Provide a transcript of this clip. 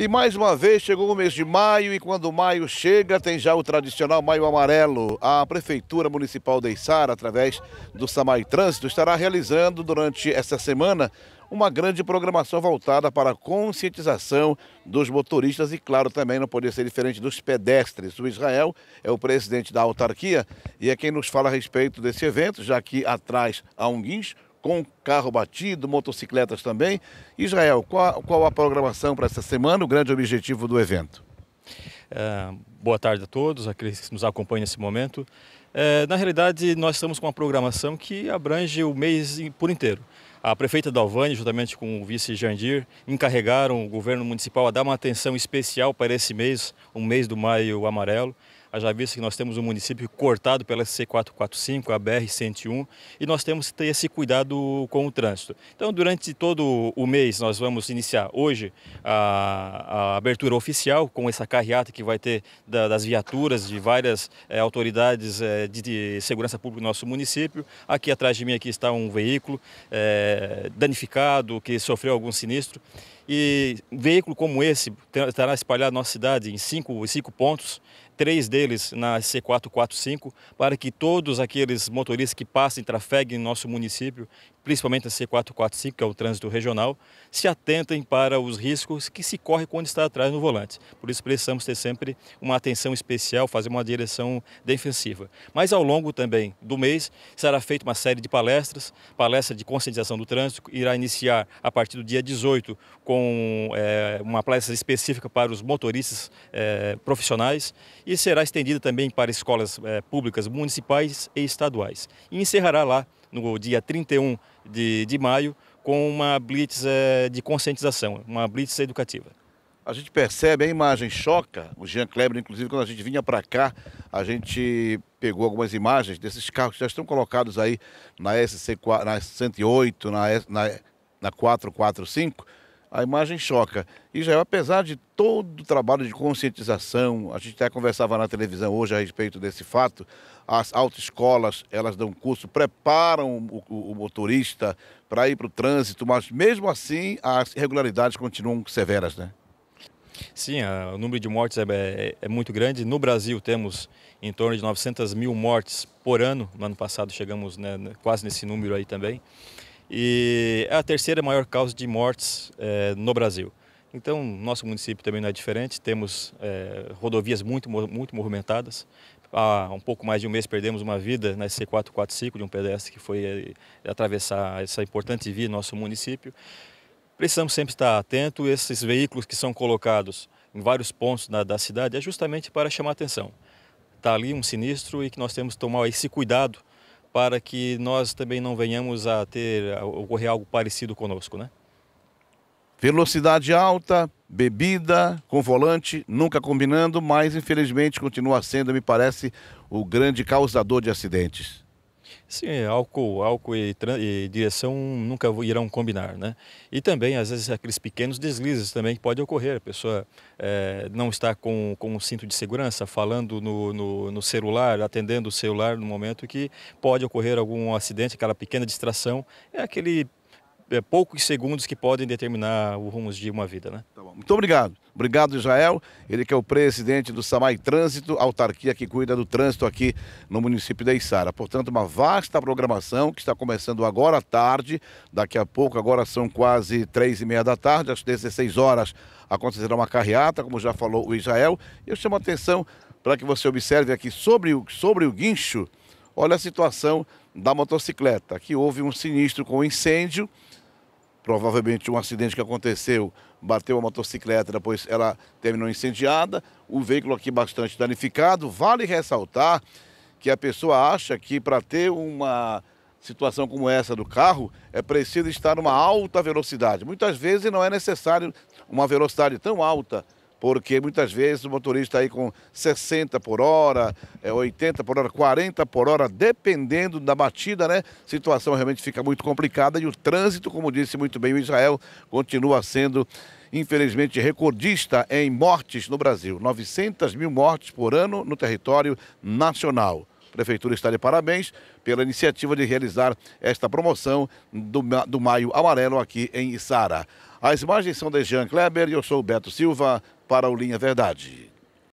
E mais uma vez chegou o mês de maio e quando maio chega tem já o tradicional maio amarelo. A Prefeitura Municipal de Içara, através do Samai Trânsito, estará realizando durante esta semana uma grande programação voltada para a conscientização dos motoristas e, claro, também não poderia ser diferente dos pedestres. O Israel é o presidente da autarquia e é quem nos fala a respeito desse evento, já que atrás há um guincho com carro batido, motocicletas também. Israel, qual, qual a programação para essa semana, o grande objetivo do evento? É, boa tarde a todos, aqueles que nos acompanham nesse momento. É, na realidade, nós estamos com uma programação que abrange o mês por inteiro. A prefeita Dalvani, juntamente com o vice Jandir, encarregaram o governo municipal a dar uma atenção especial para esse mês, o mês do maio amarelo já visto que nós temos um município cortado pela C445, a BR-101, e nós temos que ter esse cuidado com o trânsito. Então, durante todo o mês, nós vamos iniciar hoje a, a abertura oficial com essa carreata que vai ter da, das viaturas de várias é, autoridades é, de, de, segurança pública do nosso município. Aqui atrás de mim aqui está um veículo é, danificado, que sofreu algum sinistro. E um veículo como esse estará espalhado na nossa cidade em cinco, cinco pontos três deles na C445, para que todos aqueles motoristas que passem trafeguem em nosso município principalmente a C445, que é o trânsito regional, se atentem para os riscos que se corre quando está atrás no volante. Por isso precisamos ter sempre uma atenção especial, fazer uma direção defensiva. Mas ao longo também do mês será feita uma série de palestras, palestra de conscientização do trânsito, irá iniciar a partir do dia 18 com é, uma palestra específica para os motoristas é, profissionais e será estendida também para escolas é, públicas municipais e estaduais. E encerrará lá no dia 31 de, de maio, com uma blitz eh, de conscientização, uma blitz educativa. A gente percebe, a imagem choca. O Jean Kleber, inclusive, quando a gente vinha para cá, a gente pegou algumas imagens desses carros que já estão colocados aí na SC, na 108, na, na, na 445 a imagem choca. Israel, apesar de todo o trabalho de conscientização, a gente até conversava na televisão hoje a respeito desse fato, as autoescolas, elas dão curso, preparam o, o, motorista para ir para o trânsito, mas mesmo assim as irregularidades continuam severas, né? Sim, a, o número de mortes é, é, é, muito grande. No Brasil temos em torno de 900 mil mortes por ano. No ano passado chegamos né, quase nesse número aí também e é a terceira maior causa de mortes é, no Brasil. Então, nosso município também não é diferente, temos é, rodovias muito, muito movimentadas. Há um pouco mais de um mês perdemos uma vida na c 445 de um pedestre que foi é, atravessar essa importante via no nosso município. Precisamos sempre estar atento, esses veículos que são colocados em vários pontos da, da cidade é justamente para chamar atenção. Está ali um sinistro e que nós temos que tomar esse cuidado para que nós também não venhamos a ter a ocorrer algo parecido conosco, né? Velocidade alta, bebida com volante, nunca combinando, mas infelizmente continua sendo, me parece, o grande causador de acidentes. Sim, álcool, álcool e, e, direção nunca irão combinar, né? E também, às vezes, aqueles pequenos deslizes também que pode ocorrer. A pessoa é, não está com, com cinto de segurança, falando no, no, no, celular, atendendo o celular no momento que pode ocorrer algum acidente, aquela pequena distração. É aquele é, poucos segundos que podem determinar o rumo de uma vida, né? Tá Muito obrigado. Obrigado, Israel. Ele que é o presidente do Samai Trânsito, autarquia que cuida do trânsito aqui no município de Içara. Portanto, uma vasta programação que está começando agora à tarde. Daqui a pouco, agora são quase três e meia da tarde, às 16 horas acontecerá uma carreata, como já falou o Israel. Eu chamo a atenção para que você observe aqui sobre o, sobre o guincho, olha a situação da motocicleta. Aqui houve um sinistro com incêndio provavelmente um acidente que aconteceu, bateu a motocicleta, depois ela terminou incendiada, o veículo aqui bastante danificado. Vale ressaltar que a pessoa acha que para ter uma situação como essa do carro, é preciso estar numa alta velocidade. Muitas vezes não é necessário uma velocidade tão alta porque muitas vezes o motorista aí com 60 por hora, 80 eh, por hora, 40 por hora, dependendo da batida, né? Situação realmente fica muito complicada e o trânsito, como disse muito bem o Israel, continua sendo infelizmente recordista em mortes no Brasil. 900 mil mortes por ano no território nacional. A Prefeitura está de parabéns pela iniciativa de realizar esta promoção do, do Maio Amarelo aqui em Isara. As imagens são de Jean Kleber e eu sou o Beto Silva para o Linha é Verdade.